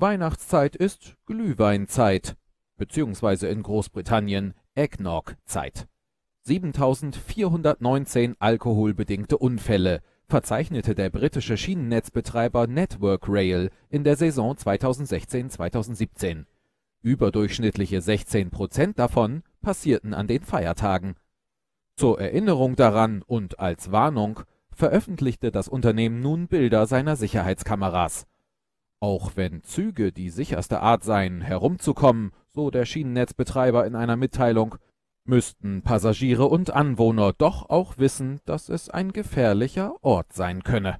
Weihnachtszeit ist Glühweinzeit, beziehungsweise in Großbritannien Eggnog-Zeit. 7419 alkoholbedingte Unfälle verzeichnete der britische Schienennetzbetreiber Network Rail in der Saison 2016-2017. Überdurchschnittliche 16 Prozent davon passierten an den Feiertagen. Zur Erinnerung daran und als Warnung veröffentlichte das Unternehmen nun Bilder seiner Sicherheitskameras auch wenn Züge die sicherste Art seien, herumzukommen, so der Schienennetzbetreiber in einer Mitteilung, müssten Passagiere und Anwohner doch auch wissen, dass es ein gefährlicher Ort sein könne